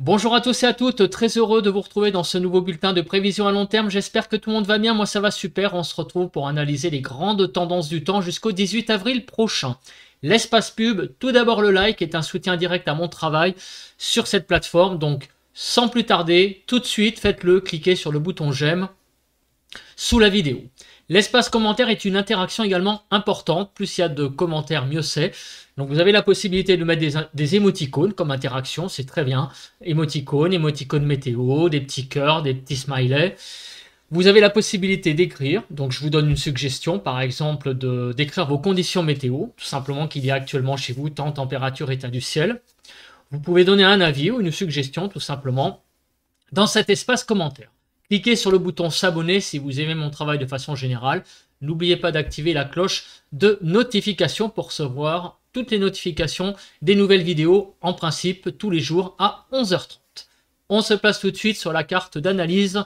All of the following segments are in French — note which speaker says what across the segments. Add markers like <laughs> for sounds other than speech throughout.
Speaker 1: Bonjour à tous et à toutes, très heureux de vous retrouver dans ce nouveau bulletin de prévision à long terme. J'espère que tout le monde va bien, moi ça va super. On se retrouve pour analyser les grandes tendances du temps jusqu'au 18 avril prochain. L'espace pub, tout d'abord le like est un soutien direct à mon travail sur cette plateforme. Donc sans plus tarder, tout de suite, faites-le, cliquez sur le bouton j'aime sous la vidéo. L'espace commentaire est une interaction également importante. Plus il y a de commentaires, mieux c'est. Donc vous avez la possibilité de mettre des, des émoticônes comme interaction, c'est très bien. Émoticônes, émoticônes météo, des petits cœurs, des petits smileys. Vous avez la possibilité d'écrire, donc je vous donne une suggestion, par exemple d'écrire vos conditions météo, tout simplement qu'il y a actuellement chez vous, temps, température, état du ciel. Vous pouvez donner un avis ou une suggestion, tout simplement, dans cet espace commentaire. Cliquez sur le bouton s'abonner si vous aimez mon travail de façon générale. N'oubliez pas d'activer la cloche de notification pour recevoir toutes les notifications des nouvelles vidéos, en principe tous les jours à 11h30. On se place tout de suite sur la carte d'analyse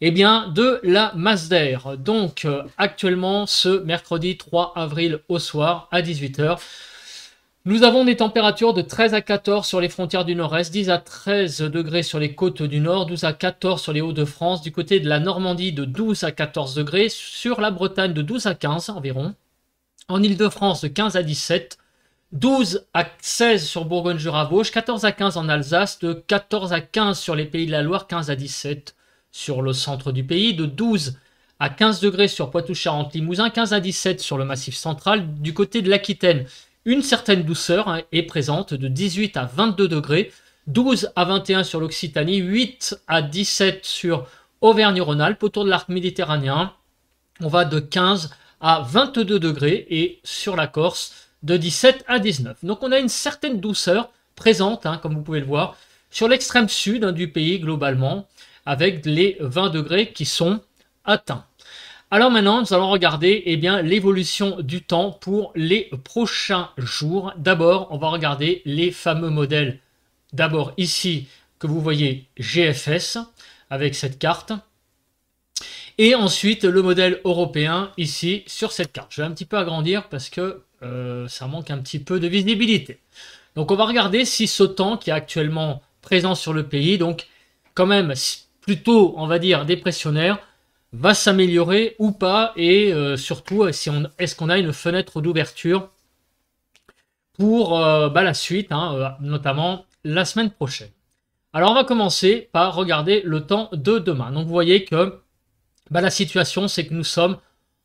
Speaker 1: eh bien, de la masse d'air. Donc, euh, actuellement, ce mercredi 3 avril au soir à 18h, nous avons des températures de 13 à 14 sur les frontières du nord-est, 10 à 13 degrés sur les côtes du nord, 12 à 14 sur les Hauts-de-France, du côté de la Normandie de 12 à 14 degrés, sur la Bretagne de 12 à 15 environ, en ile de france de 15 à 17, 12 à 16 sur bourgogne jura 14 à 15 en Alsace, de 14 à 15 sur les pays de la Loire, 15 à 17 sur le centre du pays, de 12 à 15 degrés sur Poitou-Charentes-Limousin, 15 à 17 sur le Massif central, du côté de l'Aquitaine une certaine douceur hein, est présente de 18 à 22 degrés, 12 à 21 sur l'Occitanie, 8 à 17 sur Auvergne-Rhône-Alpes, autour de l'arc méditerranéen. On va de 15 à 22 degrés et sur la Corse de 17 à 19. Donc on a une certaine douceur présente, hein, comme vous pouvez le voir, sur l'extrême sud hein, du pays globalement, avec les 20 degrés qui sont atteints. Alors maintenant, nous allons regarder eh bien l'évolution du temps pour les prochains jours. D'abord, on va regarder les fameux modèles. D'abord ici que vous voyez GFS avec cette carte. Et ensuite le modèle européen ici sur cette carte. Je vais un petit peu agrandir parce que euh, ça manque un petit peu de visibilité. Donc on va regarder si ce temps qui est actuellement présent sur le pays, donc quand même plutôt on va dire dépressionnaire, va s'améliorer ou pas et euh, surtout euh, si on, est-ce qu'on a une fenêtre d'ouverture pour euh, bah, la suite, hein, notamment la semaine prochaine. Alors on va commencer par regarder le temps de demain. Donc vous voyez que bah, la situation c'est que nous sommes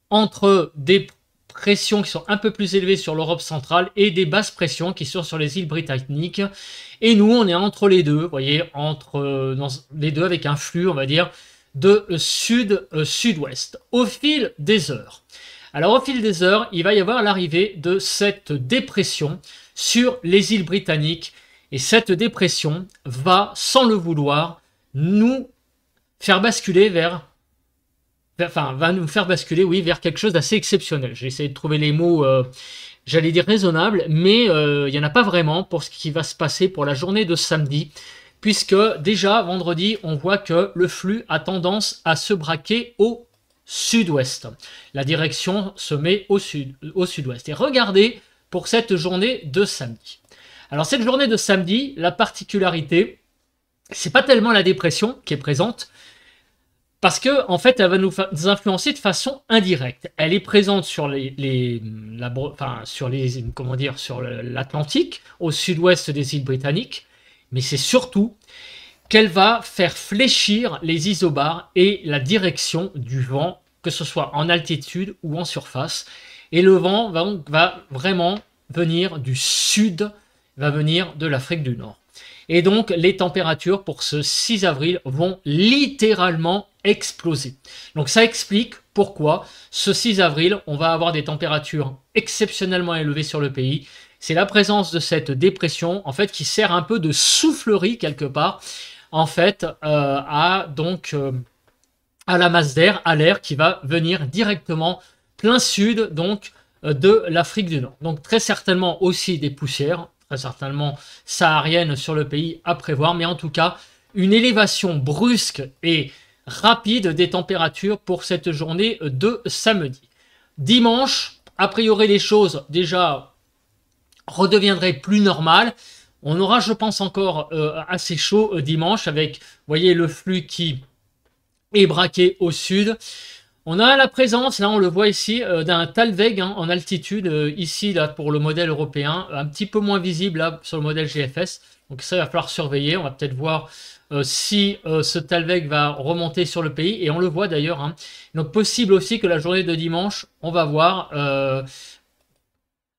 Speaker 1: entre des pressions qui sont un peu plus élevées sur l'Europe centrale et des basses pressions qui sont sur les îles britanniques. Et nous, on est entre les deux, vous voyez, entre les deux avec un flux, on va dire, de sud-sud-ouest euh, au fil des heures. Alors au fil des heures, il va y avoir l'arrivée de cette dépression sur les îles britanniques et cette dépression va, sans le vouloir, nous faire basculer vers enfin, va nous faire basculer, oui, vers quelque chose d'assez exceptionnel. J'ai essayé de trouver les mots, euh, j'allais dire raisonnables, mais euh, il y n'y en a pas vraiment pour ce qui va se passer pour la journée de samedi, puisque déjà vendredi, on voit que le flux a tendance à se braquer au sud-ouest. La direction se met au sud-ouest. Et regardez pour cette journée de samedi. Alors cette journée de samedi, la particularité, c'est pas tellement la dépression qui est présente, parce que en fait, elle va nous, influencer de façon indirecte. Elle est présente sur les, sur comment dire, sur l'Atlantique, au sud-ouest des îles britanniques mais c'est surtout qu'elle va faire fléchir les isobars et la direction du vent, que ce soit en altitude ou en surface. Et le vent va, va vraiment venir du sud, va venir de l'Afrique du Nord. Et donc les températures pour ce 6 avril vont littéralement exploser. Donc ça explique pourquoi ce 6 avril, on va avoir des températures exceptionnellement élevées sur le pays, c'est la présence de cette dépression, en fait, qui sert un peu de soufflerie quelque part, en fait, euh, à donc euh, à la masse d'air, à l'air qui va venir directement plein sud, donc euh, de l'Afrique du Nord. Donc très certainement aussi des poussières, très certainement sahariennes sur le pays à prévoir, mais en tout cas une élévation brusque et rapide des températures pour cette journée de samedi. Dimanche, a priori les choses déjà redeviendrait plus normal. On aura, je pense, encore euh, assez chaud euh, dimanche avec, voyez, le flux qui est braqué au sud. On a la présence, là on le voit ici, euh, d'un Talveg hein, en altitude, ici là pour le modèle européen, un petit peu moins visible là sur le modèle GFS. Donc ça, il va falloir surveiller. On va peut-être voir si ce talveg va remonter sur le pays. Et on le voit d'ailleurs. Hein. Donc possible aussi que la journée de dimanche, on va voir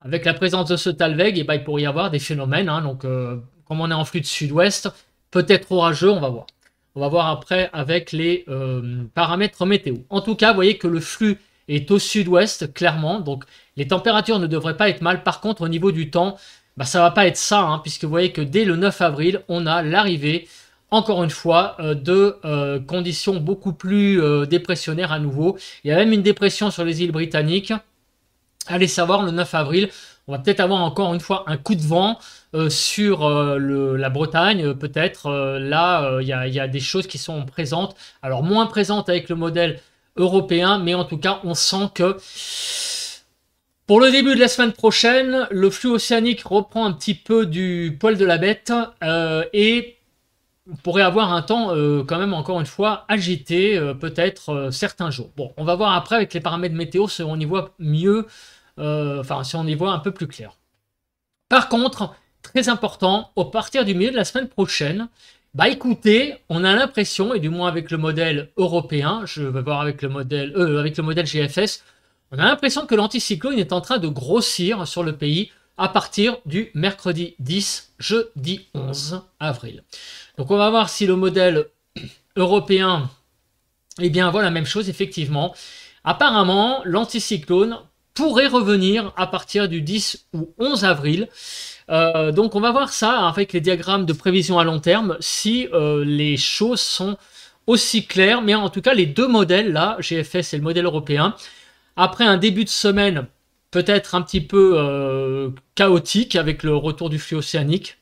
Speaker 1: avec la présence de ce Talweg, et eh ben, il pourrait y avoir des phénomènes. Hein. donc, euh, comme on est en flux de sud-ouest, peut-être orageux, on va voir. On va voir après avec les euh, paramètres météo. En tout cas, vous voyez que le flux est au sud-ouest, clairement. Donc, les températures ne devraient pas être mal. Par contre, au niveau du temps, ça bah, ça va pas être ça, hein, puisque vous voyez que dès le 9 avril, on a l'arrivée, encore une fois, euh, de conditions beaucoup plus dépressionnaires à nouveau. Il y a même une dépression sur les îles britanniques. Allez savoir, le 9 avril, on va peut-être avoir encore une fois un coup de vent euh, sur euh, la Bretagne. Euh, peut-être là, il y, y, a des choses qui sont présentes. Alors moins présentes avec le modèle européen, mais en tout cas, on sent que pour le début de la semaine prochaine, le flux océanique reprend un petit peu du poil de la bête et pourrait avoir un temps euh, quand même encore une fois agité euh, peut-être euh, certains jours. Bon, on va voir après avec les paramètres météo si on y voit mieux, enfin si on y voit un peu plus clair. Par contre, très important, au partir du milieu de la semaine prochaine, bah écoutez, on a l'impression, et du moins avec le modèle européen, je vais voir avec le modèle, avec le modèle GFS, on a l'impression que l'anticyclone est en train de grossir sur le pays à partir du mercredi 10, jeudi 11 avril. Donc on va voir si le modèle <clears throat> européen, eh bien voilà la même chose effectivement. Apparemment, l'anticyclone pourrait revenir à partir du 10 ou 11 avril. Euh, donc on va voir ça avec les diagrammes de prévision à long terme, si euh, les choses sont aussi claires. Mais en tout cas, les deux modèles, là, GFS et le modèle européen, après un début de semaine peut-être un petit peu euh, chaotique avec le retour du flux océanique.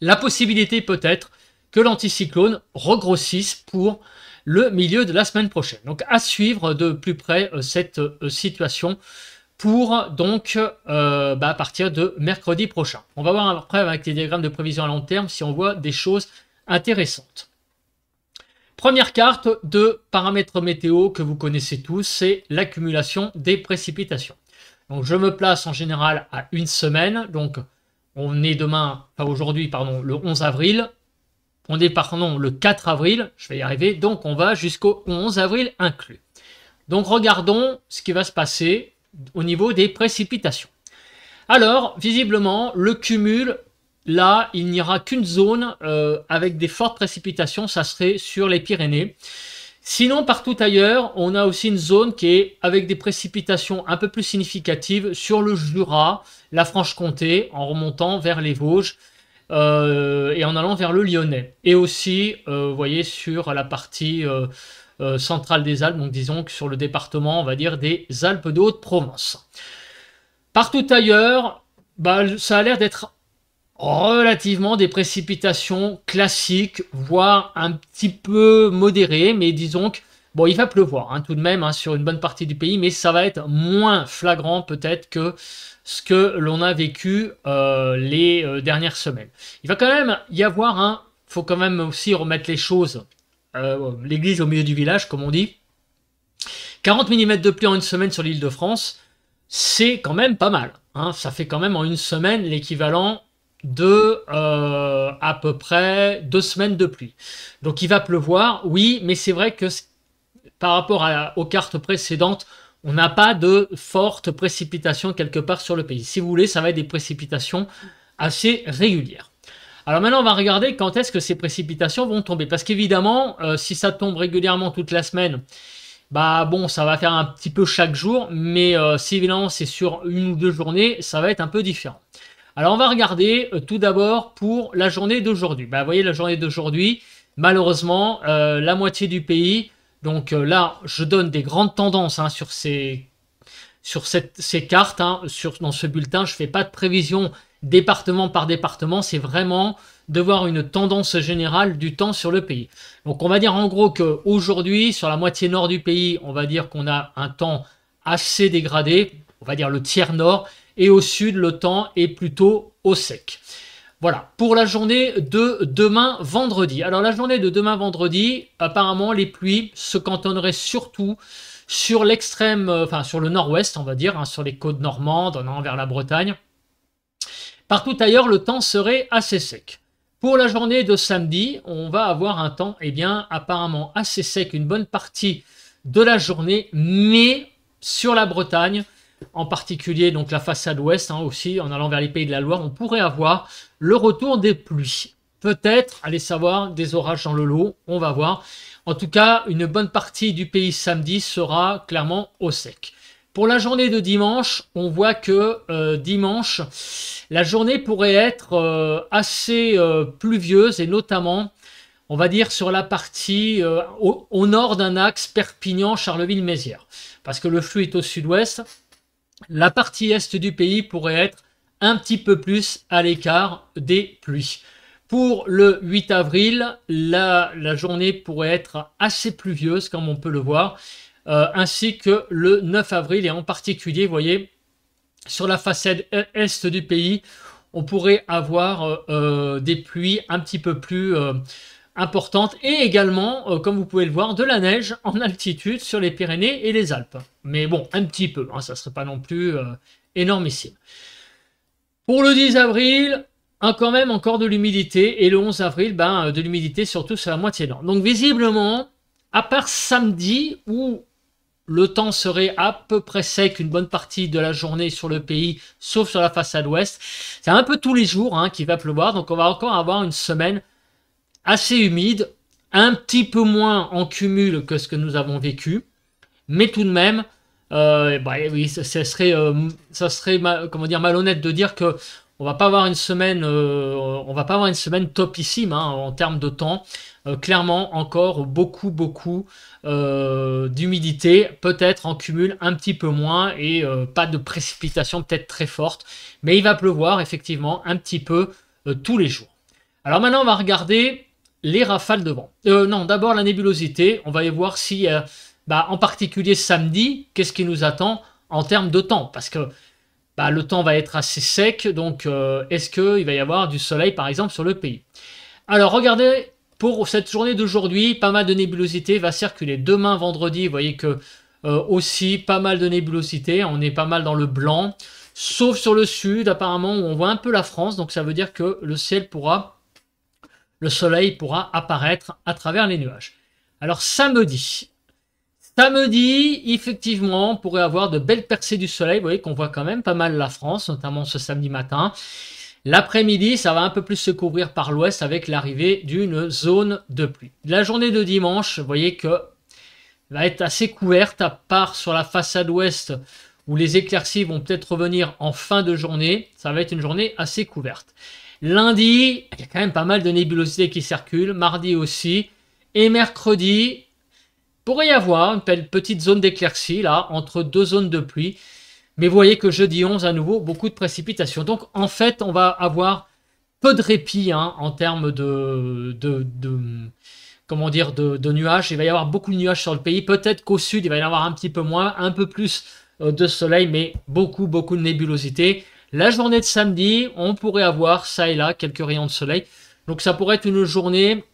Speaker 1: La possibilité peut-être que l'anticyclone regrossisse pour le milieu de la semaine prochaine. Donc à suivre de plus près euh, cette euh, situation pour donc bah, à partir de mercredi prochain. On va voir après avec les diagrammes de prévision à long terme si on voit des choses intéressantes. Première carte de paramètres météo que vous connaissez tous, c'est l'accumulation des précipitations. Donc je me place en général à une semaine. Donc on est demain, enfin aujourd'hui, pardon, le 11 avril. On est, pardon, le 4 avril. Je vais y arriver. Donc on va jusqu'au 11 avril inclus. Donc regardons ce qui va se passer au niveau des précipitations. Alors, visiblement, le cumul, là, il n'y aura qu'une zone euh, avec des fortes précipitations, ça serait sur les Pyrénées. Sinon, partout ailleurs, on a aussi une zone qui est avec des précipitations un peu plus significatives sur le Jura, la Franche-Comté, en remontant vers les Vosges euh, et en allant vers le Lyonnais. Et aussi, euh, vous voyez, sur la partie euh, centrale des Alpes, donc disons que sur le département, on va dire, des Alpes de Haute-Provence. Partout ailleurs, bah, ça a l'air d'être relativement des précipitations classiques, voire un petit peu modérées, mais disons que bon, il va pleuvoir hein, tout de même hein, sur une bonne partie du pays, mais ça va être moins flagrant peut-être que ce que l'on a vécu euh, les euh, dernières semaines. Il va quand même y avoir un, faut quand même aussi remettre les choses, euh, l'église au milieu du village, comme on dit. 40 mm de pluie en une semaine sur l'île de France, c'est quand même pas mal. Hein. ça fait quand même en une semaine l'équivalent de euh, à peu près deux semaines de pluie. Donc il va pleuvoir, oui, mais c'est vrai que par rapport aux cartes précédentes, on n'a pas de fortes précipitations quelque part sur le pays. Si vous voulez, ça va être des précipitations assez régulières. Alors maintenant, on va regarder quand est-ce que ces précipitations vont tomber. Parce qu'évidemment, euh, si ça tombe régulièrement toute la semaine, bah bon, ça va faire un petit peu chaque jour, mais euh, si évidemment c'est sur une ou deux journées, ça va être un peu différent. Alors on va regarder euh, tout d'abord pour la journée d'aujourd'hui. Bah, vous voyez la journée d'aujourd'hui, malheureusement, euh, la moitié du pays. Donc euh, là, je donne des grandes tendances hein, sur ces, sur ces cartes. Hein. sur, dans ce bulletin, je ne fais pas de prévision département par département. C'est vraiment de voir une tendance générale du temps sur le pays. Donc on va dire en gros qu'aujourd'hui, sur la moitié nord du pays, on va dire qu'on a un temps assez dégradé. On va dire le tiers nord et au sud, le temps est plutôt au sec. Voilà, pour la journée de demain vendredi. Alors la journée de demain vendredi, apparemment les pluies se cantonneraient surtout sur l'extrême, euh, enfin sur le nord-ouest, on va dire, hein, sur les côtes normandes, en vers la Bretagne. Partout ailleurs, le temps serait assez sec. Pour la journée de samedi, on va avoir un temps, eh bien, apparemment assez sec une bonne partie de la journée, mais sur la Bretagne, en particulier donc la façade ouest hein, aussi, en allant vers les pays de la Loire, on pourrait avoir le retour des pluies. Peut-être, allez savoir, des orages dans le lot, on va voir. En tout cas, une bonne partie du pays samedi sera clairement au sec. Pour la journée de dimanche, on voit que euh, dimanche, la journée pourrait être euh, assez euh, pluvieuse et notamment, on va dire, sur la partie au, nord d'un axe Perpignan-Charleville-Mézières. Parce que le flux est au sud-ouest, la partie est du pays pourrait être un petit peu plus à l'écart des pluies. Pour le 8 avril, la, journée pourrait être assez pluvieuse, comme on peut le voir, euh, ainsi que le 9 avril, et en particulier, vous voyez, sur la façade est du pays, on pourrait avoir euh, euh, des pluies un petit peu plus importante et également, euh, comme vous pouvez le voir, de la neige en <laughs> altitude sur les Pyrénées et les Alpes. Mais bon, un petit peu, hein, ça ne serait pas non plus euh, énormissime. Pour le 10 avril, encore hein, quand même encore de l'humidité, et le 11 avril, ben, euh, de l'humidité surtout sur la moitié nord. Donc visiblement, à part samedi, où le temps serait à peu près sec une bonne partie de la journée sur le pays, sauf sur la façade ouest, c'est un peu tous les jours hein, qu'il va pleuvoir, donc on va encore avoir une semaine assez humide, un petit peu moins en cumul que ce que nous avons vécu, mais tout de même, euh, bah, eh oui, ça, serait, ça serait euh, comment dire, malhonnête de dire que on va pas avoir une semaine, euh, on va pas avoir une semaine topissime hein, en termes de temps. clairement, encore beaucoup, beaucoup d'humidité, peut-être en cumul un petit peu moins et pas de précipitation peut-être très forte, mais il va pleuvoir effectivement un petit peu tous les jours. Alors maintenant, on va regarder les rafales de vent. Euh, non, d'abord la nébulosité. On va y voir si, euh, bah, en particulier samedi, qu'est-ce qui nous attend en termes de temps. Parce que bah, le temps va être assez sec, donc euh, est-ce qu'il va y avoir du soleil, par exemple, sur le pays Alors, regardez, pour cette journée d'aujourd'hui, pas mal de nébulosité va circuler. Demain, vendredi, vous voyez que aussi, pas mal de nébulosité. On est pas mal dans le blanc. Sauf sur le sud, apparemment, où on voit un peu la France. Donc, ça veut dire que le ciel pourra le soleil pourra apparaître à travers les nuages. Alors samedi, samedi, effectivement, on pourrait avoir de belles percées du soleil. Vous voyez qu'on voit quand même pas mal la France, notamment ce samedi matin. L'après-midi, ça va un peu plus se couvrir par l'ouest avec l'arrivée d'une zone de pluie. La journée de dimanche, vous voyez que va être assez couverte, à part sur la façade ouest où les éclaircies vont peut-être revenir en fin de journée. Ça va être une journée assez couverte. Lundi, il y a quand même pas mal de nébulosité qui circule, mardi aussi, et mercredi, pourrait y avoir une petite zone d'éclaircie là, entre deux zones de pluie. Mais vous voyez que jeudi 11, à nouveau, beaucoup de précipitations. Donc en fait, on va avoir peu de répit hein, en termes de, de, comment dire, de, nuages. Il va y avoir beaucoup de nuages sur le pays. Peut-être qu'au sud, il va y en avoir un petit peu moins, un peu plus euh, de soleil, mais beaucoup, beaucoup de nébulosité. La journée de samedi, on pourrait avoir ça et là quelques rayons de soleil. Donc ça pourrait être une journée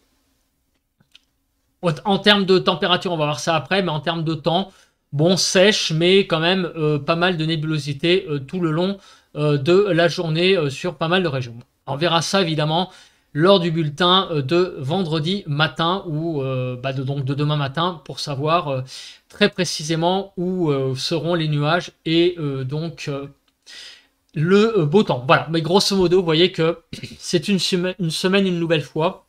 Speaker 1: en termes de température, on va voir ça après, mais en termes de temps, bon sèche, mais quand même euh, pas mal de nébulosité euh, tout le long euh, de la journée sur pas mal de régions. On verra ça évidemment lors du bulletin de vendredi matin ou bah, donc de demain matin pour savoir très précisément où seront les nuages et donc le euh, beau temps. Voilà, mais grosso modo, vous voyez que <clears throat> c'est une, semaine une nouvelle fois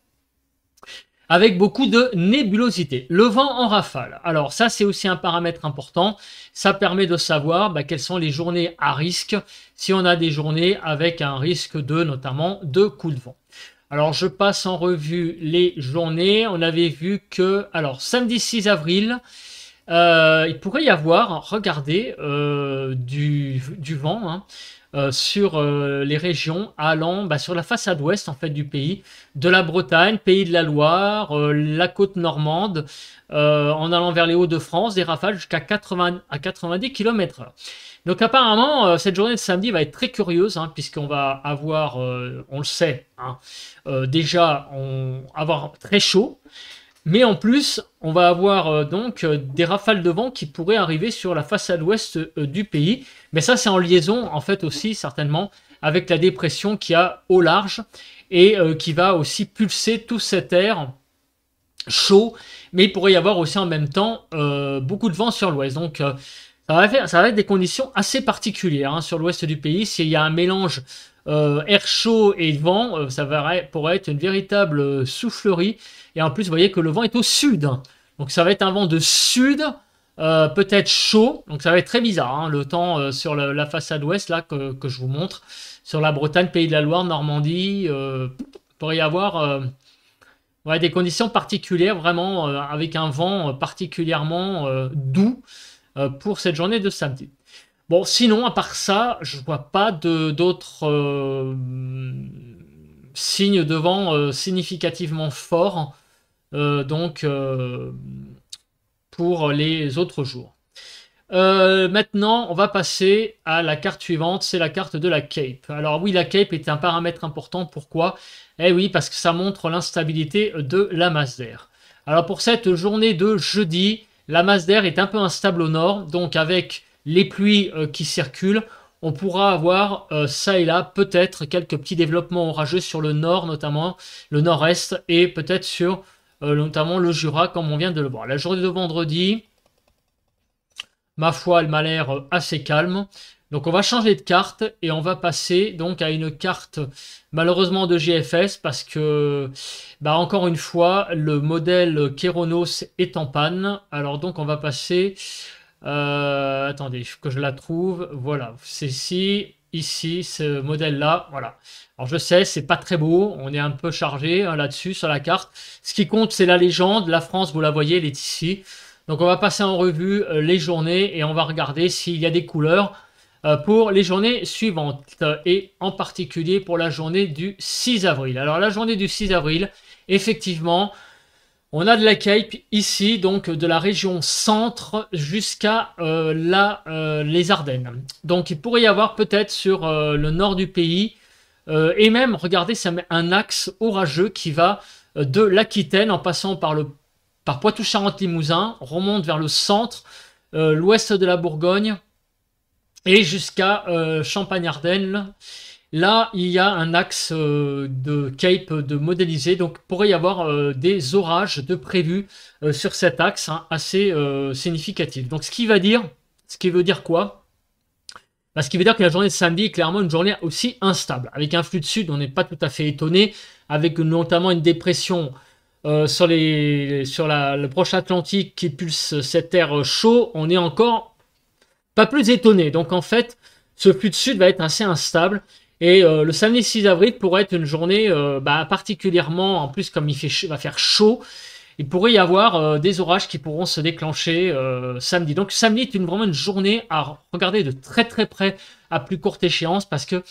Speaker 1: avec beaucoup de nébulosité. Le vent en rafale. Alors ça, c'est aussi un paramètre important. Ça permet de savoir bah, quelles sont les journées à risque, si on a des journées avec un risque de notamment de coups de vent. Alors je passe en revue les journées. On avait vu que, alors samedi 6 avril, euh, il pourrait y avoir, regardez, euh, du, du, vent. Hein. Euh, sur euh, les régions allant bah, sur la façade ouest en fait du pays, de la Bretagne, pays de la Loire, euh, la côte normande, en allant vers les Hauts-de-France, des rafales jusqu'à 90 km Donc apparemment, cette journée de samedi va être très curieuse, hein, puisqu'on va avoir, on le sait, hein, déjà on, avoir très chaud, mais en plus, on va avoir euh, donc euh, des rafales de vent qui pourraient arriver sur la façade ouest euh, du pays. Mais ça, c'est en liaison, en fait, aussi certainement avec la dépression qu'il y a au large et qui va aussi pulser tout cet air chaud. Mais il pourrait y avoir aussi en même temps beaucoup de vent sur l'ouest. Donc, ça va, faire, ça va être des conditions assez particulières hein, sur l'ouest du pays. S'il y a un mélange euh, air chaud et vent, euh, ça pourrait être une véritable euh, soufflerie. Et en plus, vous voyez que le vent est au sud. Donc ça va être un vent de sud, peut-être chaud. Donc ça va être très bizarre, hein, le temps sur la façade ouest, là, que, je vous montre. Sur la Bretagne, Pays de la Loire, Normandie, pourrait y avoir des conditions particulières, vraiment, avec un vent particulièrement doux pour cette journée de samedi. Bon, sinon, à part ça, je vois pas d'autres euh, signes de vent euh, significativement forts euh, donc, pour les autres jours. maintenant, on va passer à la carte suivante, c'est la carte de la Cape. Alors oui, la Cape est un paramètre important. Pourquoi Eh oui, parce que ça montre l'instabilité de la masse d'air. Alors pour cette journée de jeudi, la masse d'air est un peu instable au nord, donc avec les pluies euh, qui circulent, on pourra avoir euh, ça et là peut-être quelques petits développements orageux sur le nord notamment, le nord-est et peut-être sur euh, notamment le Jura comme on vient de le voir. La journée de vendredi, ma foi, elle m'a l'air assez calme. Donc on va changer de carte et on va passer donc à une carte malheureusement de GFS parce que bah, encore une fois le modèle Keronos est en panne. Alors donc on va passer euh, attendez, que je la trouve. Voilà, c'est ici, ici, ce modèle-là. Voilà. Alors je sais, c'est pas très beau. On est un peu chargé hein, là-dessus sur la carte. Ce qui compte, c'est la légende. La France, vous la voyez, elle est ici. Donc on va passer en revue euh, les journées et on va regarder s'il y a des couleurs euh, pour les journées suivantes euh, et en particulier pour la journée du 6 avril. Alors la journée du 6 avril, effectivement, on a de la Cape ici, donc de la région centre jusqu'à euh, euh, les Ardennes. Donc il pourrait y avoir peut-être sur euh, le nord du pays, et même, regardez, ça un axe orageux qui va de l'Aquitaine en passant par, le, par poitou charente limousin remonte vers le centre, l'ouest de la Bourgogne, et jusqu'à Champagne-Ardennes. Là, il y a un axe euh, de cape de modélisé, donc il pourrait y avoir euh, des orages de prévus euh, sur cet axe hein, assez significatif. Donc ce qui va dire, ce qui veut dire quoi bah, Ce qui veut dire que la journée de samedi est clairement une journée aussi instable. Avec un flux de sud, on n'est pas tout à fait étonné, avec notamment une dépression sur, le proche Atlantique qui pulse cet air chaud, on est encore pas plus étonné. Donc en fait, ce flux de sud va être assez instable et euh, le samedi 6 avril pourrait être une journée euh, bah, particulièrement, en plus comme il va faire chaud, il pourrait y avoir euh, des orages qui pourront se déclencher samedi. Donc samedi est une, vraiment une journée à regarder de très très près à plus courte échéance parce que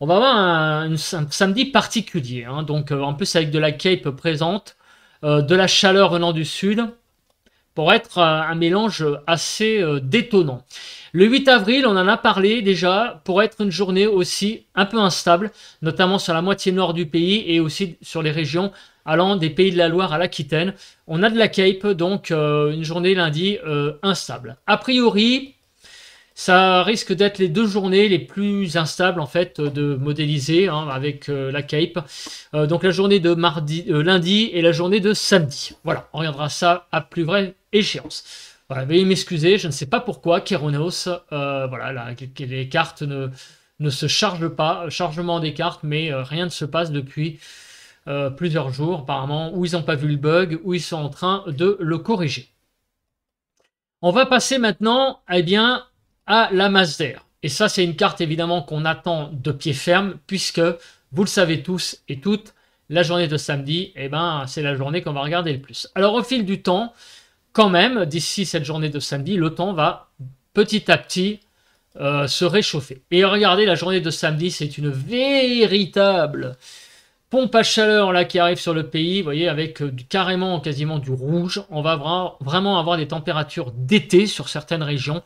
Speaker 1: on va avoir un, samedi particulier. Hein. donc en plus avec de la cape présente, de la chaleur venant du sud, pourrait être un mélange assez détonnant. Le 8 avril, on en a parlé déjà pour être une journée aussi un peu instable, notamment sur la moitié nord du pays et aussi sur les régions allant des pays de la Loire à l'Aquitaine. On a de la Cape, donc euh, une journée lundi euh, instable. A priori, ça risque d'être les deux journées les plus instables en fait de modéliser hein, avec euh, la Cape. donc la journée de mardi, lundi et la journée de samedi. Voilà, on regardera ça à plus vraie échéance veuillez m'excuser, je ne sais pas pourquoi Keroneos, euh, voilà, les cartes ne, ne, se chargent pas, euh, chargement des cartes, mais euh, rien ne se passe depuis plusieurs jours, apparemment, où ils n'ont pas vu le bug, ou ils sont en train de le corriger. On va passer maintenant eh bien, à la Master. Et ça, c'est une carte évidemment qu'on attend de pied ferme, puisque vous le savez tous et toutes, la journée de samedi, eh ben, c'est la journée qu'on va regarder le plus. Alors au fil du temps, quand même, d'ici cette journée de samedi, le temps va petit à petit euh, se réchauffer. Et regardez, la journée de samedi, c'est une véritable pompe à chaleur là qui arrive sur le pays, vous voyez, avec euh, carrément quasiment du rouge. On va vraiment avoir des températures d'été sur certaines régions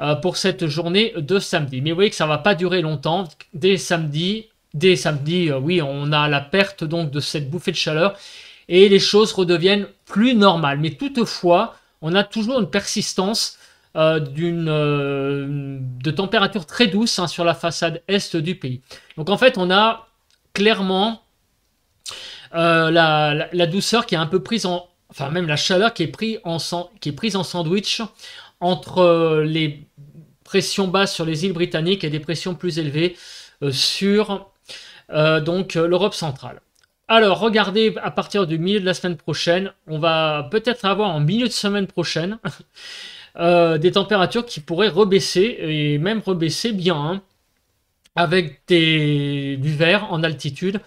Speaker 1: euh, pour cette journée de samedi. Mais vous voyez que ça ne va pas durer longtemps. Dès samedi, dès samedi, oui, on a la perte donc de cette bouffée de chaleur et les choses redeviennent plus normales. Mais toutefois, on a toujours une persistance euh, d'une euh, de température très douce hein, sur la façade est du pays. Donc en fait, on a clairement euh, la, douceur qui est un peu prise en, enfin même la chaleur qui est, prise en, qui est prise en sandwich entre les pressions basses sur les îles britanniques et des pressions plus élevées sur l'Europe centrale. Alors, regardez, à partir du milieu de la semaine prochaine, on va peut-être avoir en milieu de semaine prochaine <laughs> euh, des températures qui pourraient rebaisser, et même rebaisser bien, hein, avec des, du vert en altitude.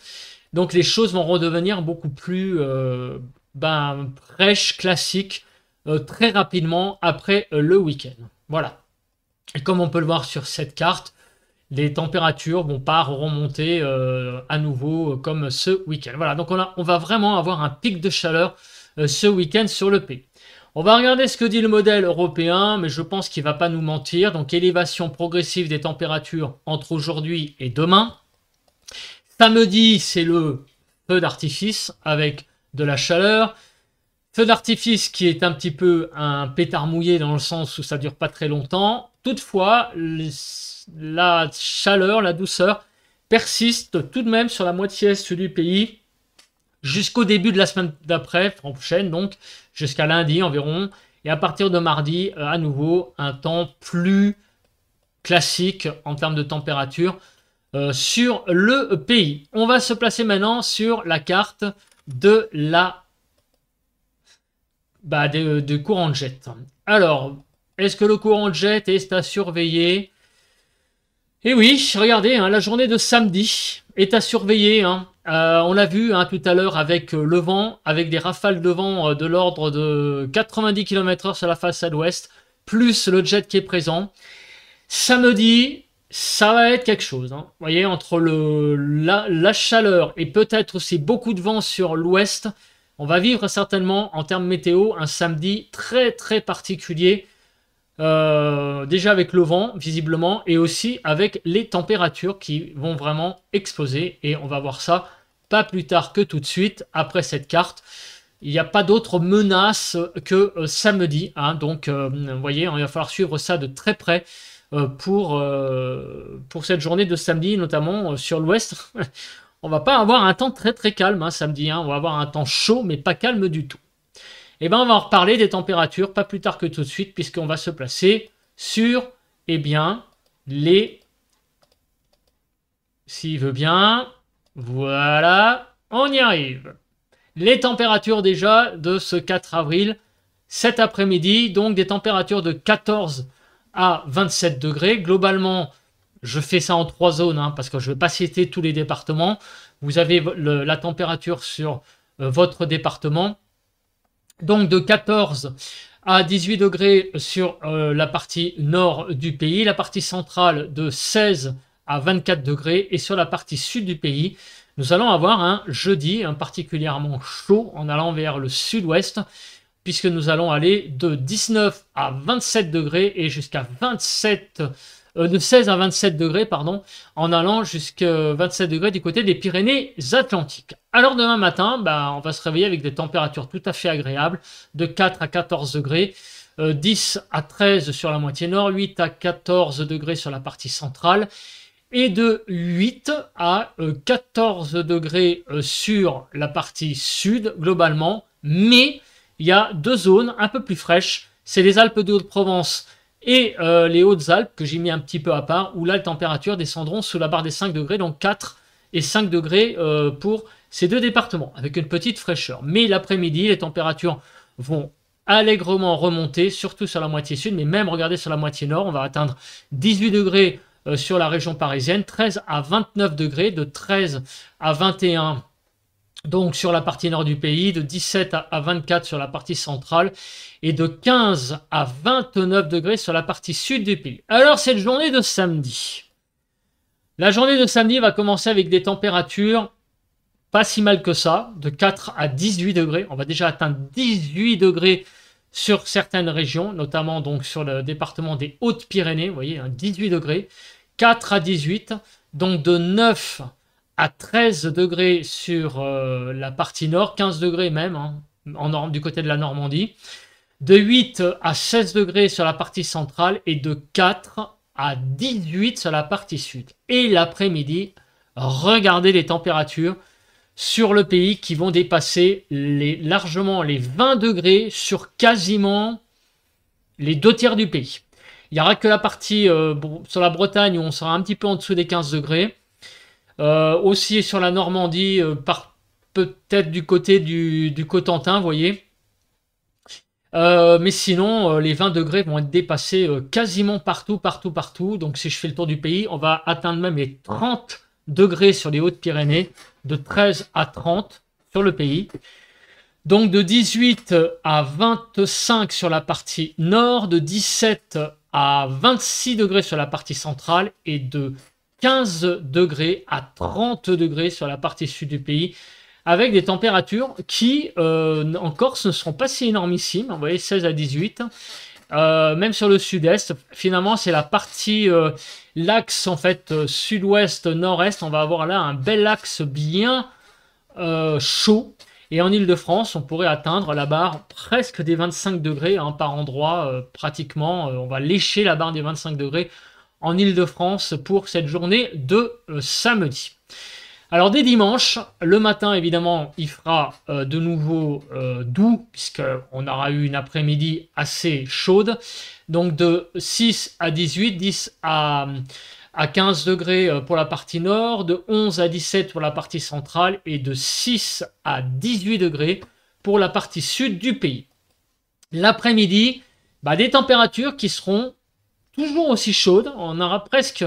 Speaker 1: Donc les choses vont redevenir beaucoup plus euh, ben, fraîches, classiques, euh, très rapidement après le week-end. Voilà. Et comme on peut le voir sur cette carte, les températures vont pas remonter euh, à nouveau euh, comme ce week-end. Voilà, donc on, va vraiment avoir un pic de chaleur euh, ce week-end sur le pays. On va regarder ce que dit le modèle européen, mais je pense qu'il va pas nous mentir. Donc élévation progressive des températures entre aujourd'hui et demain. Samedi, c'est le feu d'artifice avec de la chaleur. Feu d'artifice qui est un petit peu un pétard mouillé dans le sens où ça dure pas très longtemps. Toutefois, les la chaleur, la douceur persiste tout de même sur la moitié sud du pays jusqu'au début de la semaine d'après, prochaine donc, jusqu'à lundi environ. Et à partir de mardi, euh, à nouveau, un temps plus classique en termes de température euh, sur le pays. On va se placer maintenant sur la carte de la bah, du courant de jet. Alors, est-ce que le courant de jet est à surveiller et eh oui, regardez, hein, la journée de samedi est à surveiller. Hein. Euh, on l'a vu hein, tout à l'heure avec euh, le vent, avec des rafales de vent euh, de l'ordre de 90 km/h sur la façade ouest, plus le jet qui est présent. Samedi, ça va être quelque chose. Vous voyez, entre la chaleur et peut-être aussi beaucoup de vent sur l'ouest, on va vivre certainement en termes météo un samedi très très particulier euh, déjà avec le vent, visiblement, et aussi avec les températures qui vont vraiment exploser. Et on va voir ça pas plus tard que tout de suite après cette carte. Il n'y a pas d'autre menace que euh, samedi. Hein. donc, euh, vous voyez, il va falloir suivre ça de très près pour, pour cette journée de samedi, notamment sur l'ouest. <laughs> on va pas avoir un temps très très calme hein, samedi. Hein. on va avoir un temps chaud, mais pas calme du tout eh bien on va en reparler des températures pas plus tard que tout de suite, puisqu'on va se placer sur, eh bien, les... S'il veut bien, voilà, on y arrive. Les températures déjà de ce 4 avril, cet après-midi, donc des températures de 14 à 27 degrés. Globalement, je fais ça en trois zones, hein, parce que je ne vais pas citer tous les départements. Vous avez la température sur euh, votre département donc de 14 à 18 degrés sur euh, la partie nord du pays, la partie centrale de 16 à 24 degrés et sur la partie sud du pays, nous allons avoir un jeudi particulièrement chaud en allant vers le sud-ouest puisque nous allons aller de 19 à 27 degrés et jusqu'à 27 euh, de 16 à 27 degrés, pardon, en allant jusqu'à 27 degrés du côté des Pyrénées-Atlantiques. Alors demain matin, bah, on va se réveiller avec des températures tout à fait agréables, de 4 à 14 degrés. 10 euh, à 13 sur la moitié nord, 8 à 14 degrés sur la partie centrale, et de 8 à 14 euh, degrés sur la partie sud globalement. Mais il y a deux zones un peu plus fraîches, c'est les Alpes de Haute-Provence et euh, les Hautes-Alpes que j'ai mis un petit peu à part, où là les températures descendront sous la barre des 5 degrés, donc 4 et 5 degrés euh, pour ces deux départements, avec une petite fraîcheur. Mais l'après-midi, les températures vont allègrement remonter, surtout sur la moitié sud, mais même regardez sur la moitié nord, on va atteindre 18 degrés euh, sur la région parisienne, 13 à 29 degrés, de 13 à 21 donc sur la partie nord du pays, de 17 à 24 sur la partie centrale et de 15 à 29 degrés sur la partie sud du pays. Alors cette journée de samedi. La journée de samedi va commencer avec des températures pas si mal que ça, de 4 à 18 degrés. On va déjà atteindre 18 degrés sur certaines régions, notamment donc sur le département des Hautes-Pyrénées, vous voyez, 18 hein, degrés, 4 à 18, donc de 9 à 13 degrés sur euh, la partie nord, 15 degrés même, hein, du côté de la Normandie, de 8 à 16 degrés sur la partie centrale et de 4 à 18 sur la partie sud. Et l'après-midi, regardez les températures sur le pays qui vont dépasser largement les 20 degrés sur quasiment les deux tiers du pays. Il n'y aura que la partie euh, sur la Bretagne où on sera un petit peu en dessous des 15 degrés. Euh, aussi sur la Normandie, euh, peut-être du côté du, Cotentin, vous voyez. Euh, mais sinon, les 20 degrés vont être dépassés quasiment partout, partout, partout. Donc, si je fais le tour du pays, on va atteindre même les 30 degrés sur les Hautes-Pyrénées, de 13 à 30 sur le pays. Donc, de 18 à 25 sur la partie nord, de 17 à 26 degrés sur la partie centrale et de 15 degrés à 30 degrés sur la partie sud du pays, avec des températures qui, euh, en Corse, ne seront pas si énormissimes. Vous voyez, 16 à 18. Euh, même sur le sud-est, finalement, c'est la partie, euh, l'axe en fait sud-ouest, nord-est. On va avoir là un bel axe bien chaud. Et en Ile-de-France, on pourrait atteindre la barre presque des 25 degrés hein, par endroit, pratiquement. on va lécher la barre des 25 degrés en Ile-de-France pour cette journée de euh, samedi. Alors dès dimanche, le matin évidemment, il fera euh, de nouveau doux euh, doux, puisqu'on aura eu une après-midi assez chaude. Donc de 6 à 18, 10 à, à 15 degrés pour la partie nord, de 11 à 17 pour la partie centrale et de 6 à 18 degrés pour la partie sud du pays. L'après-midi, bah, des températures qui seront toujours aussi chaude. On aura presque,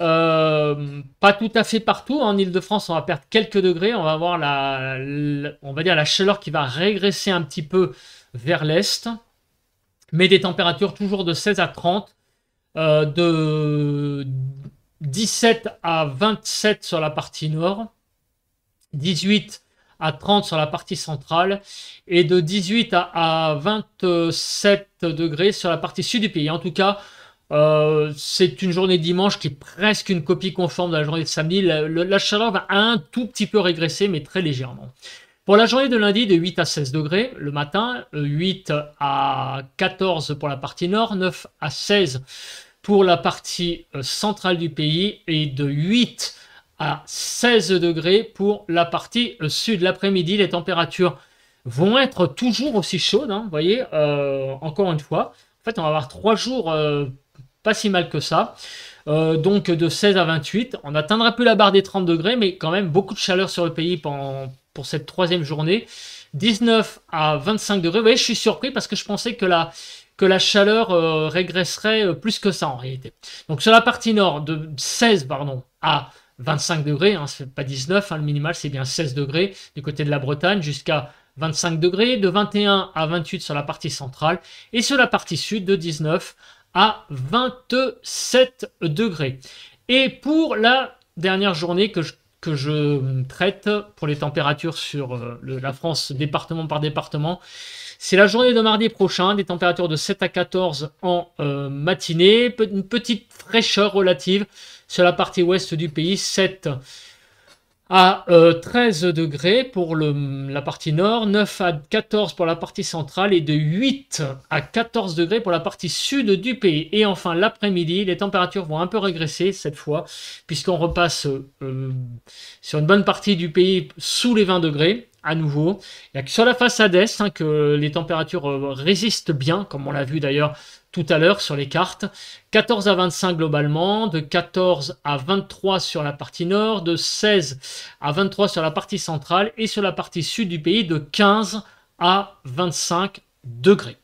Speaker 1: euh, pas tout à fait partout. En Ile-de-France, on va perdre quelques degrés. On va avoir la, on va dire la chaleur qui va régresser un petit peu vers l'est. Mais des températures toujours de 16 à 30, euh, de 17 à 27 sur la partie nord, 18 à 30 sur la partie centrale et de 18 à, à 27 degrés sur la partie sud du pays. En tout cas, euh, c'est une journée dimanche qui est presque une copie conforme de la journée de samedi. La, chaleur va un tout petit peu régresser, mais très légèrement. Pour la journée de lundi, de 8 à 16 degrés le matin, 8 euh, à 14 pour la partie nord, 9 à 16 pour la partie euh, centrale du pays et de 8 à 16 degrés pour la partie sud. L'après-midi, les températures vont être toujours aussi chaudes, hein, vous voyez, encore une fois. En fait, on va avoir trois jours pas si mal que ça. Euh, donc de 16 à 28, on atteindra plus la barre des 30 degrés, mais quand même beaucoup de chaleur sur le pays pendant, pour cette troisième journée. 19 à 25 degrés, vous voyez, je suis surpris parce que je pensais que la, que la chaleur euh, régresserait euh, plus que ça en réalité. Donc sur la partie nord, de 16 pardon, à 25 degrés, hein, pas 19, hein, le minimal c'est bien 16 degrés du côté de la Bretagne jusqu'à 25 degrés, de 21 à 28 sur la partie centrale et sur la partie sud de 19 à 27 degrés. Et pour la dernière journée que je, que je traite pour les températures sur euh, la France département par département, c'est la journée de mardi prochain, des températures de 7 à 14 en euh, matinée, une petite fraîcheur relative sur la partie ouest du pays, 7 à 13 euh, degrés pour le, la partie nord, 9 à 14 pour la partie centrale et de 8 à 14 degrés pour la partie sud du pays. Et enfin, l'après-midi, les températures vont un peu régresser cette fois, puisqu'on repasse euh, sur une bonne partie du pays sous les 20 degrés à nouveau. Il n'y a que sur la façade est hein, que les températures euh, résistent bien, comme on l'a vu d'ailleurs tout à l'heure sur les cartes. 14 à 25 globalement, de 14 à 23 sur la partie nord, de 16 à 23 sur la partie centrale et sur la partie sud du pays de 15 à 25 degrés.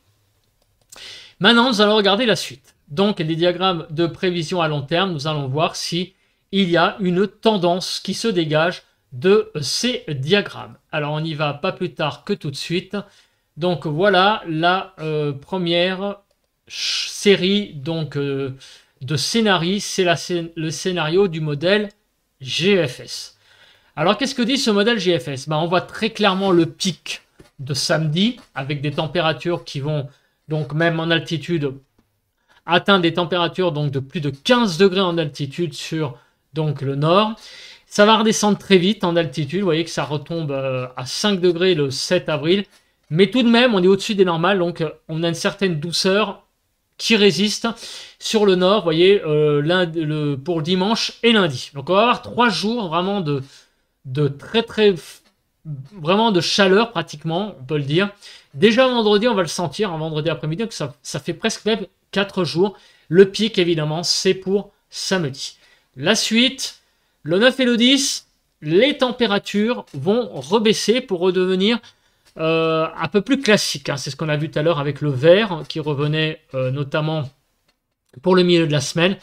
Speaker 1: Maintenant, nous allons regarder la suite. Donc, les diagrammes de prévision à long terme, nous allons voir si il y a une tendance qui se dégage de ces diagrammes. Alors on y va pas plus tard que tout de suite. Donc voilà la euh, première série donc, euh, de scénarii, c'est le scénario du modèle GFS. Alors qu'est-ce que dit ce modèle GFS ben, On voit très clairement le pic de samedi avec des températures qui vont donc même en altitude atteindre des températures donc de plus de 15 degrés en altitude sur donc le nord ça va redescendre très vite en altitude. Vous voyez que ça retombe euh, à 5 degrés le 7 avril. Mais tout de même, on est au-dessus des normales, donc euh, on a une certaine douceur qui résiste sur le nord, vous voyez, euh, pour dimanche et lundi. Donc on va avoir trois jours vraiment de, très très vraiment de chaleur pratiquement, on peut le dire. Déjà vendredi, on va le sentir, un hein, vendredi après-midi, donc ça, ça, fait presque même 4 jours. Le pic, évidemment, c'est pour samedi. La suite, le 9 et le 10, les températures vont rebaisser pour redevenir euh, un peu plus classique. Hein. C'est ce qu'on a vu tout à l'heure avec le vert qui revenait euh, notamment pour le milieu de la semaine.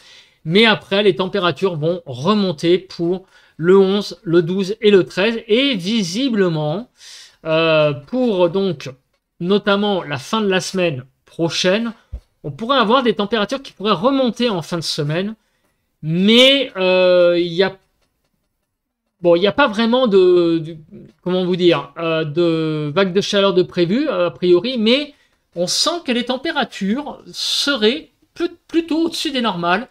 Speaker 1: Mais après, les températures vont remonter pour le 11, le 12 et le 13. Et visiblement, euh, pour donc notamment la fin de la semaine prochaine, on pourrait avoir des températures qui pourraient remonter en fin de semaine. Mais il n'y a Bon, il n'y a pas vraiment de, comment vous dire, euh, de vague de chaleur de prévu, euh, a priori, mais on sent que les températures seraient plutôt au-dessus des normales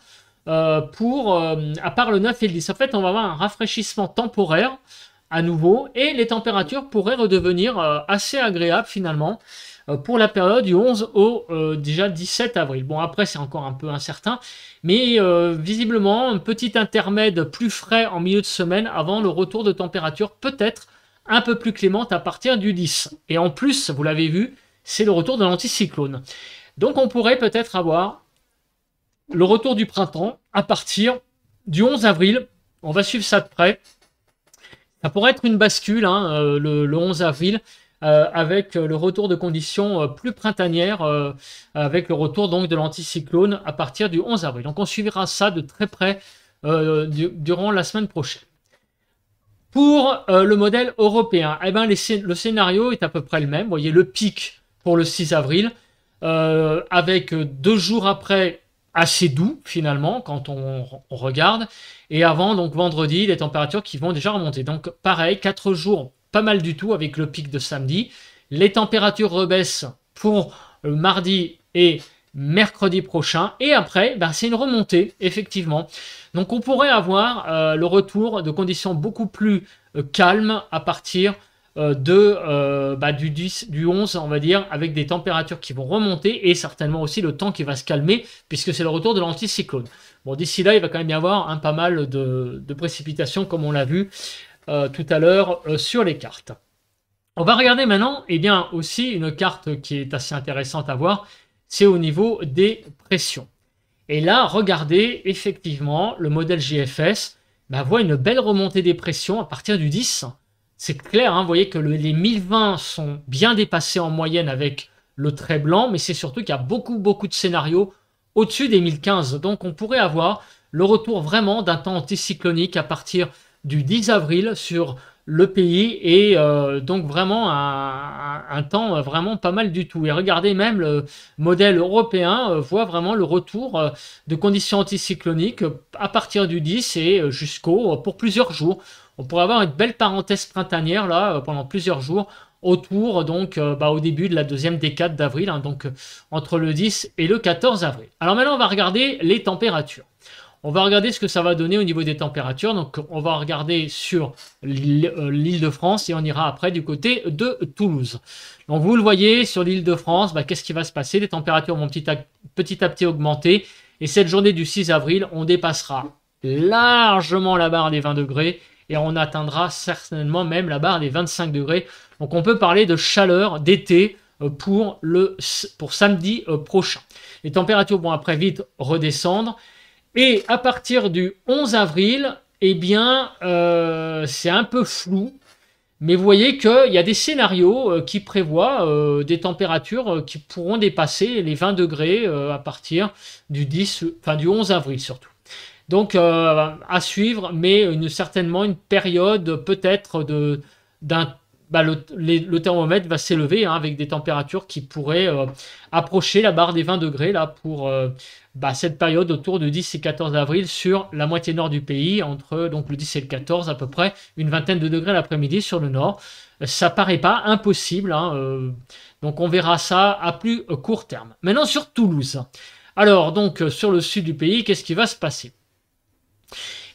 Speaker 1: euh, pour, à part le 9 et le 10. En fait, on va avoir un rafraîchissement temporaire à nouveau et les températures pourraient redevenir assez agréables finalement. Euh, pour la période du 11 au euh, déjà 17 avril. Bon, après, c'est encore un peu incertain, mais euh, visiblement, un petit intermède plus frais en milieu de semaine avant le retour de température peut-être un peu plus clémente à partir du 10. Et en plus, vous l'avez vu, c'est le retour de l'anticyclone. Donc, on pourrait peut-être avoir le retour du printemps à partir du 11 avril. On va suivre ça de près. Ça pourrait être une bascule, hein, le 11 avril. Euh, avec euh, le retour de conditions euh, plus printanières, avec le retour donc de l'anticyclone à partir du 11 avril. Donc on suivra ça de très près durant la semaine prochaine. Pour le modèle européen, eh ben, le scénario est à peu près le même. Vous voyez le pic pour le 6 avril, avec deux jours après assez doux finalement quand on, regarde. Et avant, donc vendredi, les températures qui vont déjà remonter. Donc pareil, quatre jours pas mal du tout avec le pic de samedi. Les températures rebaissent pour mardi et mercredi prochain. Et après, ben, c'est une remontée, effectivement. Donc on pourrait avoir euh, le retour de conditions beaucoup plus euh, calmes à partir euh, de, ben, du 11, on va dire, avec des températures qui vont remonter et certainement aussi le temps qui va se calmer, puisque c'est le retour de l'anticyclone. Bon, d'ici là, il va quand même y avoir un hein, pas mal de précipitations, comme on l'a vu euh, tout à l'heure euh, sur les cartes. On va regarder maintenant, et eh bien, aussi une carte qui est assez intéressante à voir, c'est au niveau des pressions. Et là, regardez, effectivement, le modèle GFS bah, voit une belle remontée des pressions à partir du 10. C'est clair, hein, vous voyez que les 1020 sont bien dépassés en moyenne avec le trait blanc, mais c'est surtout qu'il y a beaucoup, beaucoup de scénarios au-dessus des 1015. Donc, on pourrait avoir le retour vraiment d'un temps anticyclonique à partir du 10 avril sur le pays et euh, donc vraiment un, un, temps euh, vraiment pas mal du tout. Et regardez même le modèle européen euh, voit vraiment le retour de conditions anticycloniques à partir du 10 et jusqu'au pour plusieurs jours. On pourrait avoir une belle parenthèse printanière là pendant plusieurs jours autour donc bah, au début de la deuxième décade d'avril, hein, donc entre le 10 et le 14 avril. Alors maintenant on va regarder les températures. On va regarder ce que ça va donner au niveau des températures. Donc, on va regarder sur euh, l'île de France et on ira après du côté de Toulouse. Donc, vous le voyez, sur l'île de France, bah, qu'est-ce qui va se passer Les températures vont petit à, petit augmenter. Et cette journée du 6 avril, on dépassera largement la barre des 20 degrés et on atteindra certainement même la barre des 25 degrés. Donc on peut parler de chaleur d'été euh, pour, le, pour samedi euh, prochain. Les températures vont après vite redescendre et à partir du 11 avril, eh bien, euh, c'est un peu flou. Mais vous voyez qu'il y a des scénarios euh, qui prévoient euh, des températures qui pourront dépasser les 20 degrés à partir du 10, enfin du 11 avril surtout. Donc à suivre, mais certainement une période peut-être de d'un bah, le, thermomètre va s'élever hein, avec des températures qui pourraient euh, approcher la barre des 20 degrés là, pour euh, bah, cette période autour de 10 et 14 avril sur la moitié nord du pays, entre donc, le 10 et le 14 à peu près, une vingtaine de degrés l'après-midi sur le nord. Ça paraît pas impossible, hein, euh, donc on verra ça à plus court terme. Maintenant sur Toulouse. Alors donc sur le sud du pays, qu'est-ce qui va se passer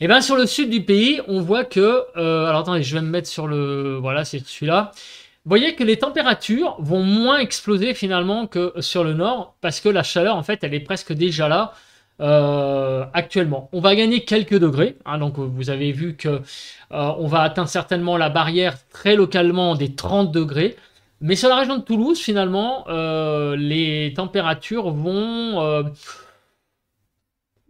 Speaker 1: et eh bien sur le sud du pays, on voit que... Euh, alors attendez, je vais me mettre sur le... Voilà, c'est celui-là. Vous voyez que les températures vont moins exploser finalement que sur le nord, parce que la chaleur, en fait, elle est presque déjà là. Euh, actuellement. On va gagner quelques degrés, hein, donc vous avez vu que euh, on va atteindre certainement la barrière très localement des 30 degrés. Mais sur la région de Toulouse, finalement, les températures vont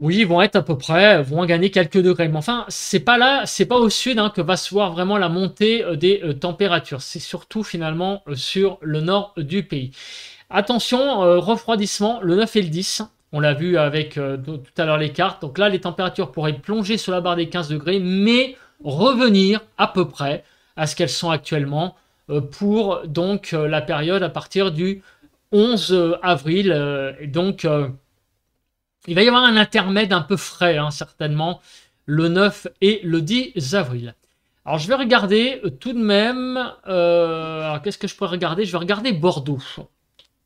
Speaker 1: oui, vont être à peu près, vont gagner quelques degrés. Mais enfin, c'est pas là, c'est pas au sud hein, que va se voir vraiment la montée euh, des euh, températures. C'est surtout finalement euh, sur le nord du pays. Attention, refroidissement le 9 et le 10. On l'a vu avec tout à l'heure les cartes. Donc là, les températures pourraient plonger sur la barre des 15 degrés, mais revenir à peu près à ce qu'elles sont actuellement pour donc la période à partir du 11 avril. et donc il va y avoir un intermède un peu frais, hein, certainement, le 9 et le 10 avril. Alors je vais regarder euh, tout de même, euh, Alors, qu'est-ce que je pourrais regarder Je vais regarder Bordeaux.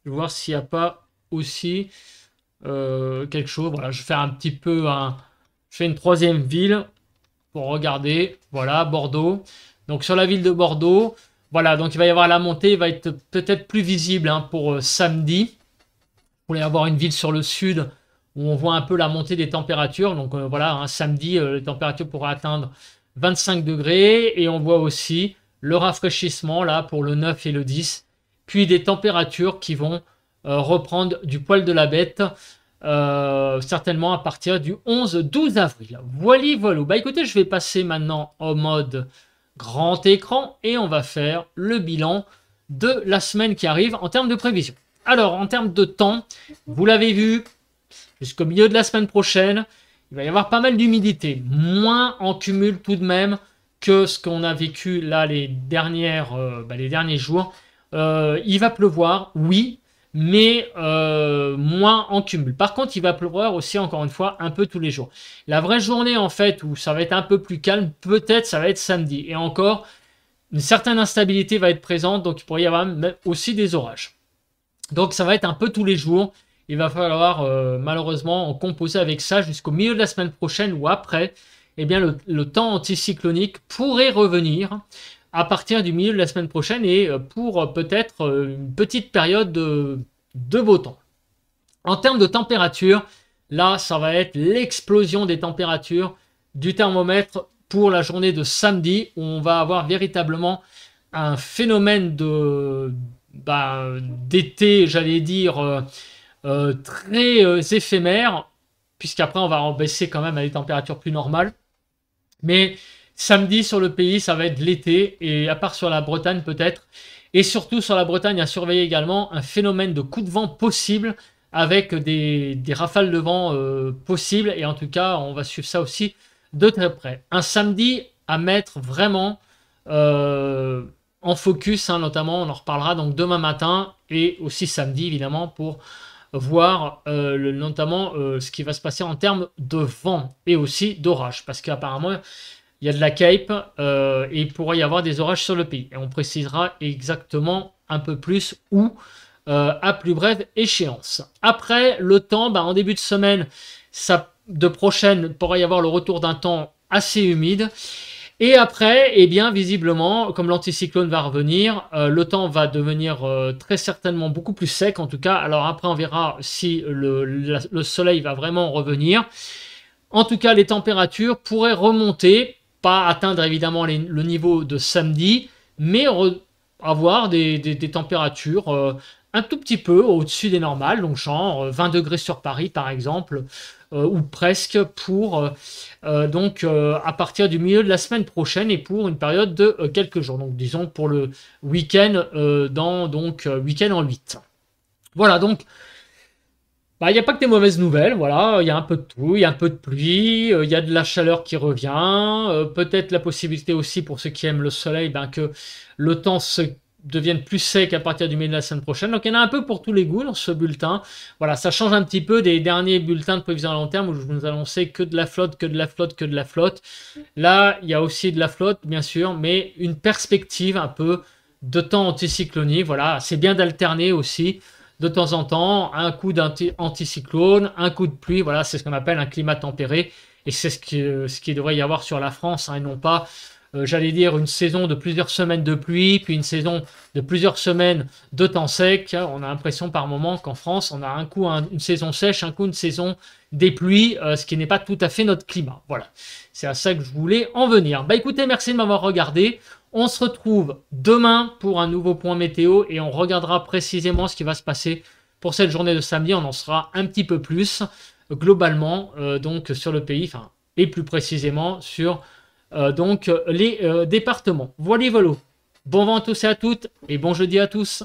Speaker 1: Je vais voir s'il n'y a pas aussi euh, quelque chose. Voilà, je fais un petit peu un... Je fais une troisième ville pour regarder. Voilà, Bordeaux. Donc sur la ville de Bordeaux, voilà, donc il va y avoir la montée, il va être peut-être plus visible hein, pour samedi. Vous voulez avoir une ville sur le sud, on voit un peu la montée des températures. Donc euh, voilà, un samedi, euh, les températures pourraient atteindre 25 degrés et on voit aussi le rafraîchissement là pour le 9 et le 10, puis des températures qui vont euh, reprendre du poil de la bête. certainement à partir du 11-12 avril. Voilà, voilà. Bah écoutez, je vais passer maintenant au mode grand écran et on va faire le bilan de la semaine qui arrive en termes de prévision. Alors, en termes de temps, vous l'avez vu, jusqu'au milieu de la semaine prochaine. Il va y avoir pas mal d'humidité, moins en cumul tout de même que ce qu'on a vécu là les, dernières, euh, bah, les derniers jours. Euh, il va pleuvoir, oui, mais euh, moins en cumul. Par contre, il va pleuvoir aussi, encore une fois, un peu tous les jours. La vraie journée, en fait, où ça va être un peu plus calme, peut-être ça va être samedi. Et encore, une certaine instabilité va être présente, donc il pourrait y avoir aussi des orages. Donc ça va être un peu tous les jours. Il va falloir euh, malheureusement en composer avec ça jusqu'au milieu de la semaine prochaine ou après. Eh bien, le, temps anticyclonique pourrait revenir à partir du milieu de la semaine prochaine et euh, pour euh, peut-être une petite période de, de, beau temps. En termes de température, là, ça va être l'explosion des températures du thermomètre pour la journée de samedi où on va avoir véritablement un phénomène de bah, d'été, j'allais dire, euh, très éphémère euh, éphémère, puisqu'après on va en baisser quand même à des températures plus normales. Mais samedi sur le pays, ça va être l'été, et à part sur la Bretagne peut-être. Et surtout sur la Bretagne, à surveiller également un phénomène de coup de vent possible avec des, des rafales de vent possible euh, possibles. Et en tout cas, on va suivre ça aussi de très près. Un samedi à mettre vraiment en focus, hein, notamment on en reparlera donc demain matin et aussi samedi évidemment pour voir euh, notamment euh, ce qui va se passer en termes de vent et aussi d'orage, parce qu'apparemment il y a de la cape euh, et il pourrait y avoir des orages sur le pays. Et on précisera exactement un peu plus où à plus brève échéance. Après, le temps, bah, en début de semaine ça, de prochaine, pourrait y avoir le retour d'un temps assez humide et après, eh bien, visiblement, comme l'anticyclone va revenir, euh, le temps va devenir euh, très certainement beaucoup plus sec, en tout cas. Alors après, on verra si le, soleil va vraiment revenir. En tout cas, les températures pourraient remonter, pas atteindre évidemment le niveau de samedi, mais avoir des, températures euh, un tout petit peu au-dessus des normales, donc genre 20 euh, degrés sur Paris par exemple, euh, ou presque pour euh, donc à partir du milieu de la semaine prochaine et pour une période de quelques jours. Donc disons pour le week-end dans donc week en 8. Voilà donc. Bah, il n'y a pas que des mauvaises nouvelles, voilà, il y a un peu de tout, il y a un peu de pluie, il y a de la chaleur qui revient, peut-être la possibilité aussi pour ceux qui aiment le soleil ben, que le temps se deviennent plus secs à partir du milieu de la semaine prochaine. Donc il y en a un peu pour tous les goûts dans ce bulletin. Voilà, ça change un petit peu des derniers bulletins de prévision à long terme où je vous annonçais que de la flotte, que de la flotte, que de la flotte. Là, il y a aussi de la flotte, bien sûr, mais une perspective un peu de temps anticyclonique. Voilà, c'est bien d'alterner aussi de temps en temps un coup d'anticyclone, un coup de pluie. Voilà, c'est ce qu'on appelle un climat tempéré. Et c'est ce, qui, ce qui devrait y avoir sur la France hein, et non pas euh, j'allais dire, une saison de plusieurs semaines de pluie, puis une saison de plusieurs semaines de temps sec. On a l'impression par moment qu'en France, on a un coup une saison sèche, un coup une saison des pluies, euh, ce qui n'est pas tout à fait notre climat. Voilà, c'est à ça que je voulais en venir. Bah écoutez, merci de m'avoir regardé. On se retrouve demain pour un nouveau point météo et on regardera précisément ce qui va se passer pour cette journée de samedi. On en sera un petit peu plus globalement euh, donc sur le pays, enfin et plus précisément sur euh, donc euh, les euh, départements. Voilà, voilà. Bon vent à tous et à toutes et bon jeudi à tous.